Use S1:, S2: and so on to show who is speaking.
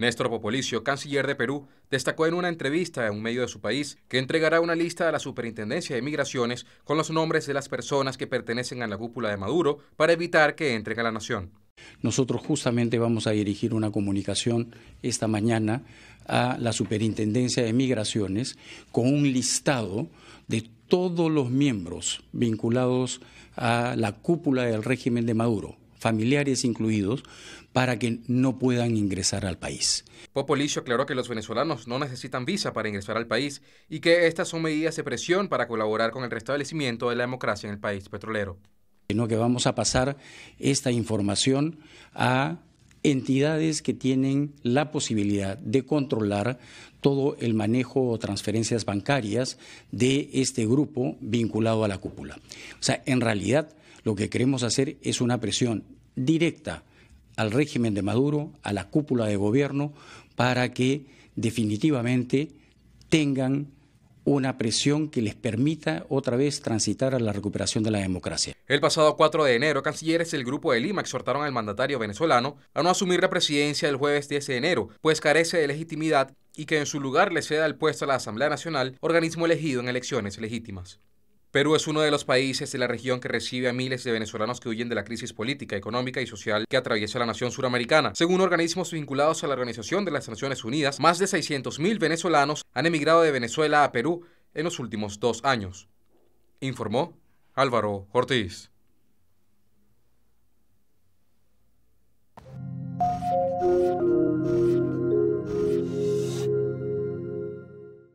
S1: Néstor Popolicio, canciller de Perú, destacó en una entrevista en un medio de su país que entregará una lista a la Superintendencia de Migraciones con los nombres de las personas que pertenecen a la cúpula de Maduro para evitar que entren a la nación.
S2: Nosotros justamente vamos a dirigir una comunicación esta mañana a la Superintendencia de Migraciones con un listado de todos los miembros vinculados a la cúpula del régimen de Maduro familiares incluidos, para que no puedan ingresar al
S1: país. Popolicio aclaró que los venezolanos no necesitan visa para ingresar al país y que estas son medidas de presión para colaborar con el restablecimiento de la democracia en el país petrolero.
S2: Sino que vamos a pasar esta información a entidades que tienen la posibilidad de controlar todo el manejo o transferencias bancarias de este grupo vinculado a la cúpula. O sea, en realidad lo que queremos hacer es una presión directa al régimen de Maduro, a la cúpula de gobierno, para que definitivamente tengan una presión que les permita otra vez transitar a la recuperación de la democracia.
S1: El pasado 4 de enero, cancilleres del Grupo de Lima exhortaron al mandatario venezolano a no asumir la presidencia el jueves 10 de enero, pues carece de legitimidad y que en su lugar le ceda el puesto a la Asamblea Nacional, organismo elegido en elecciones legítimas. Perú es uno de los países de la región que recibe a miles de venezolanos que huyen de la crisis política, económica y social que atraviesa la nación suramericana. Según organismos vinculados a la Organización de las Naciones Unidas, más de 600.000 venezolanos han emigrado de Venezuela a Perú en los últimos dos años. Informó Álvaro Ortiz.